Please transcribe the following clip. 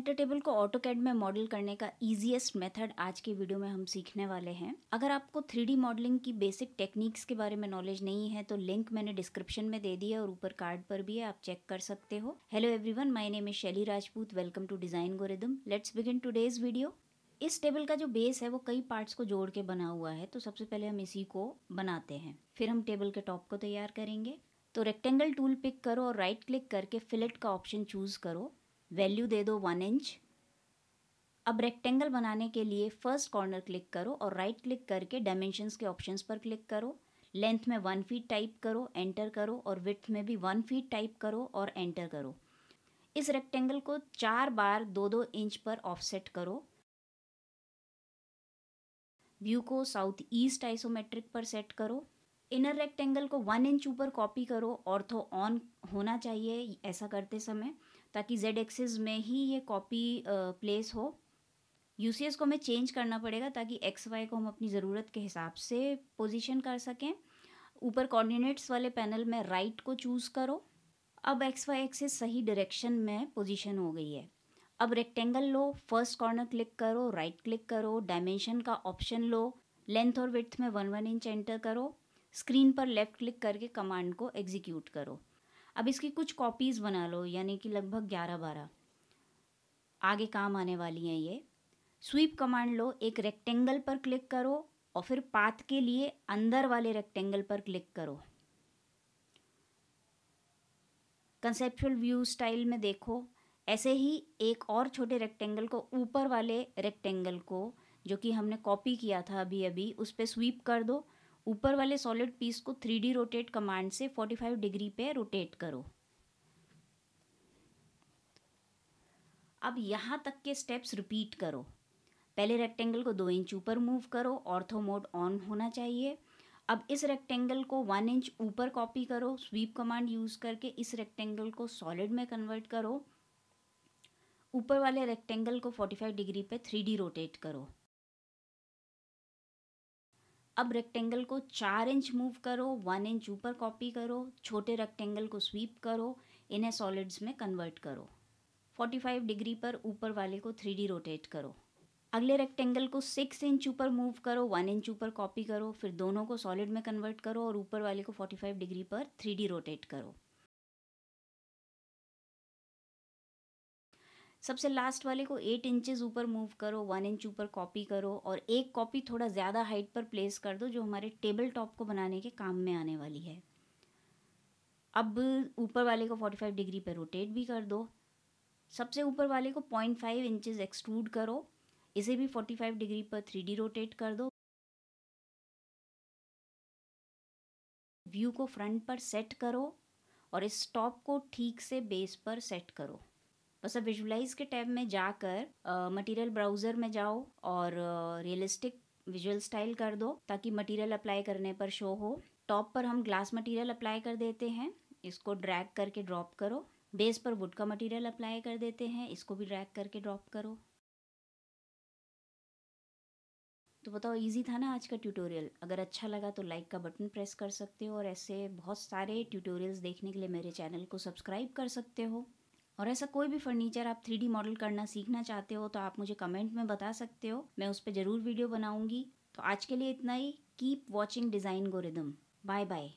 centre table को AutoCAD में model करने का इजीएस्ट मेथड आज के वीडियो में हम सीखने वाले हैं अगर आपको थ्री मॉडलिंग की बेसिक टेक्निक्स के बारे में नॉलेज नहीं है तो लिंक मैंने डिस्क्रिप्शन में दे दी है और ऊपर कार्ड पर भी है आप चेक कर सकते हो hello everyone my name is Shaili Rajput welcome to design gorithm let's begin today's video इस टेबल का जो बेस है वो कई पार्ट्स को जोड़ के बना हुआ है तो सबसे पहले हम इसी को बनाते हैं फिर हम टेबल के टॉप को तैयार करेंगे तो रेक्टेंगल टूल पिक करो और राइट क्लिक करके फिलेट का ऑप्शन चूज़ करो वैल्यू दे दो वन इंच अब रेक्टेंगल बनाने के लिए फर्स्ट कॉर्नर क्लिक करो और राइट right क्लिक करके डायमेंशंस के ऑप्शंस पर क्लिक करो लेंथ में वन फीट टाइप करो एंटर करो और विथ में भी वन फीट टाइप करो और एंटर करो इस रेक्टेंगल को चार बार दो दो इंच पर ऑफसेट करो व्यू को साउथ ईस्ट आइसोमेट्रिक पर सेट करो इनर रेक्टेंगल को वन इंच ऊपर कॉपी करो ऑर्थो ऑन होना चाहिए ऐसा करते समय ताकि जेड एक्सेस में ही ये कॉपी प्लेस हो यू को हमें चेंज करना पड़ेगा ताकि एक्स वाई को हम अपनी ज़रूरत के हिसाब से पोजीशन कर सकें ऊपर कोऑर्डिनेट्स वाले पैनल में राइट right को चूज़ करो अब एक्स वाई एक्सेस सही डायरेक्शन में पोजीशन हो गई है अब रेक्टेंगल लो फर्स्ट कॉर्नर क्लिक करो राइट right क्लिक करो डायमेंशन का ऑप्शन लो लेंथ और विथ में वन वन इंच एंटर करो स्क्रीन पर लेफ़्ट क्लिक करके कमांड को एग्जीक्यूट करो अब इसकी कुछ कॉपीज़ बना लो यानी कि लगभग ग्यारह बारह आगे काम आने वाली हैं ये स्वीप कमांड लो एक रेक्टेंगल पर क्लिक करो और फिर पाथ के लिए अंदर वाले रेक्टेंगल पर क्लिक करो कंसेप्चुअल व्यू स्टाइल में देखो ऐसे ही एक और छोटे रेक्टेंगल को ऊपर वाले रेक्टेंगल को जो कि हमने कॉपी किया था अभी अभी उस पर स्वीप कर दो ऊपर वाले सॉलिड पीस को थ्री डी रोटेट कमांड से 45 डिग्री पे रोटेट करो अब यहाँ तक के स्टेप्स रिपीट करो पहले रेक्टेंगल को दो इंच ऊपर मूव करो ऑर्थो मोड ऑन होना चाहिए अब इस रेक्टेंगल को वन इंच ऊपर कॉपी करो स्वीप कमांड यूज़ करके इस रेक्टेंगल को सॉलिड में कन्वर्ट करो ऊपर वाले रेक्टेंगल को 45 डिग्री पे 3D रोटेट करो अब रेक्टेंगल को चार इंच मूव करो वन इंच ऊपर कॉपी करो छोटे रेक्टेंगल को स्वीप करो इन्हें सॉलिड्स में कन्वर्ट करो 45 डिग्री पर ऊपर वाले को थ्री रोटेट करो अगले रेक्टेंगल को सिक्स इंच ऊपर मूव करो वन इंच ऊपर कॉपी करो फिर दोनों को सॉलिड में कन्वर्ट करो और ऊपर वाले को 45 डिग्री पर थ्री रोटेट करो सबसे लास्ट वाले को एट इंचेस ऊपर मूव करो वन इंच ऊपर कॉपी करो और एक कॉपी थोड़ा ज़्यादा हाइट पर प्लेस कर दो जो हमारे टेबल टॉप को बनाने के काम में आने वाली है अब ऊपर वाले को 45 डिग्री पर रोटेट भी कर दो सबसे ऊपर वाले को 0.5 फाइव इंचज़ एक्सट्रूड करो इसे भी 45 डिग्री पर 3D रोटेट कर दो व्यू को फ्रंट पर सेट करो और इस टॉप को ठीक से बेस पर सेट करो बस अब विजुलाइज के टैब में जाकर मटेरियल ब्राउज़र में जाओ और रियलिस्टिक विजुअल स्टाइल कर दो ताकि मटेरियल अप्लाई करने पर शो हो टॉप पर हम ग्लास मटेरियल अप्लाई कर देते हैं इसको ड्रैग करके ड्रॉप करो बेस पर वुड का मटेरियल अप्लाई कर देते हैं इसको भी ड्रैग करके ड्रॉप करो तो बताओ इजी था ना आज का ट्यूटोरियल अगर अच्छा लगा तो लाइक का बटन प्रेस कर सकते हो और ऐसे बहुत सारे ट्यूटोरियल्स देखने के लिए मेरे चैनल को सब्सक्राइब कर सकते हो और ऐसा कोई भी फर्नीचर आप थ्री मॉडल करना सीखना चाहते हो तो आप मुझे कमेंट में बता सकते हो मैं उस पर ज़रूर वीडियो बनाऊँगी तो आज के लिए इतना ही keep watching design gorithm bye bye